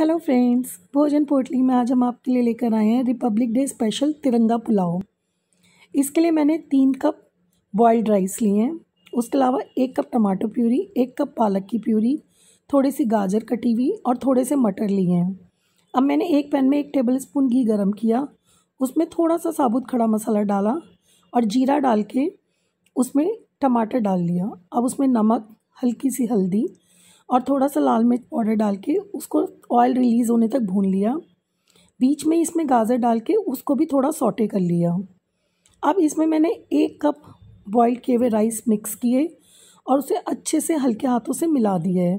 hello friends भोजन पोटली में आज हम आपके लिए लेकर आए हैं रिपब्लिक डे स्पेशल तिरंगा पुलाव इसके लिए मैंने तीन कप बॉयल्ड राइस लिए हैं उसके अलावा एक कप टमाटो प्यूरी एक कप पालक की प्यूरी थोड़ी सी गाजर कटी हुई और थोड़े से मटर लिए हैं अब मैंने एक पैन में एक टेबल स्पून घी गर्म किया उसमें थोड़ा सा साबुत खड़ा मसाला डाला और जीरा डाल के उसमें टमाटर डाल लिया अब उसमें नमक हल्की सी हल्दी और थोड़ा सा लाल मिर्च पाउडर डाल के उसको ऑयल रिलीज़ होने तक भून लिया बीच में इसमें गाजर डाल के उसको भी थोड़ा सॉटे कर लिया अब इसमें मैंने एक कप बॉयल किए हुए राइस मिक्स किए और उसे अच्छे से हल्के हाथों से मिला दिया है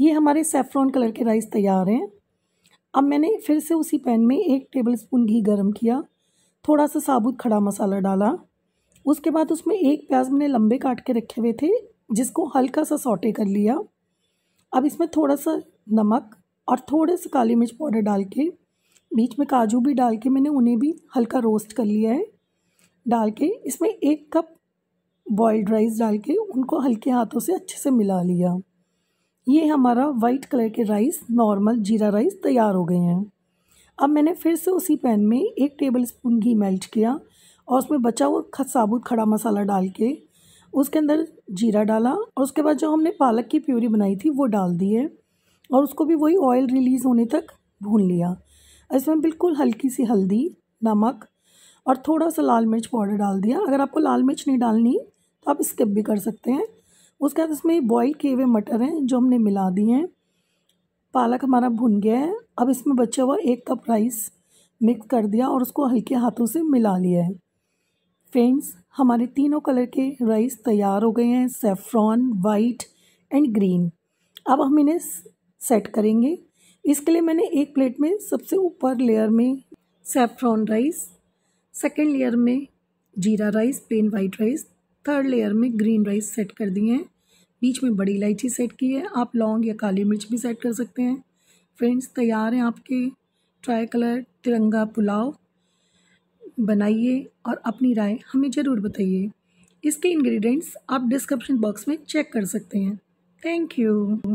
ये हमारे सेफ्रॉन कलर के राइस तैयार हैं अब मैंने फिर से उसी पैन में एक टेबल स्पून घी गर्म किया थोड़ा सा साबुत खड़ा मसाला डाला उसके बाद उसमें एक प्याज मैंने लंबे काट के रखे हुए थे जिसको हल्का सा सॉटे कर लिया अब इसमें थोड़ा सा नमक और थोड़े से काली मिर्च पाउडर डाल के बीच में काजू भी डाल के मैंने उन्हें भी हल्का रोस्ट कर लिया है डाल के इसमें एक कप बॉयल्ड राइस डाल के उनको हल्के हाथों से अच्छे से मिला लिया ये हमारा वाइट कलर के राइस नॉर्मल जीरा राइस तैयार हो गए हैं अब मैंने फिर से उसी पैन में एक टेबल स्पून घी मेल्ट किया और उसमें बचा हुआ खत साबुत खड़ा मसाला डाल के उसके अंदर जीरा डाला और उसके बाद जो हमने पालक की प्यूरी बनाई थी वो डाल दी है और उसको भी वही ऑयल रिलीज़ होने तक भून लिया इसमें बिल्कुल हल्की सी हल्दी नमक और थोड़ा सा लाल मिर्च पाउडर डाल दिया अगर आपको लाल मिर्च नहीं डालनी तो आप स्किप भी कर सकते हैं उसके बाद इसमें बॉईल किए हुए मटर हैं जो हमने मिला दिए हैं पालक हमारा भुन गया है अब इसमें बचा हुआ एक कप राइस मिक्स कर दिया और उसको हल्के हाथों से मिला लिया है फ्रेंड्स हमारे तीनों कलर के राइस तैयार हो गए हैं सेफ्रॉन वाइट एंड ग्रीन अब हम इन्हें सेट करेंगे इसके लिए मैंने एक प्लेट में सबसे ऊपर लेयर में सेफ्रॉन राइस सेकेंड लेयर में जीरा rice plain white rice third layer में ग्रीन राइस सेट कर दिए हैं बीच में बड़ी इलायची सेट की है आप लौंग या काली मिर्च भी सेट कर सकते हैं फ्रेंड्स तैयार हैं आपके ट्राई कलर तिरंगा पुलाव बनाइए और अपनी राय हमें ज़रूर बताइए इसके इंग्रेडिएंट्स आप डिस्क्रिप्शन बॉक्स में चेक कर सकते हैं थैंक यू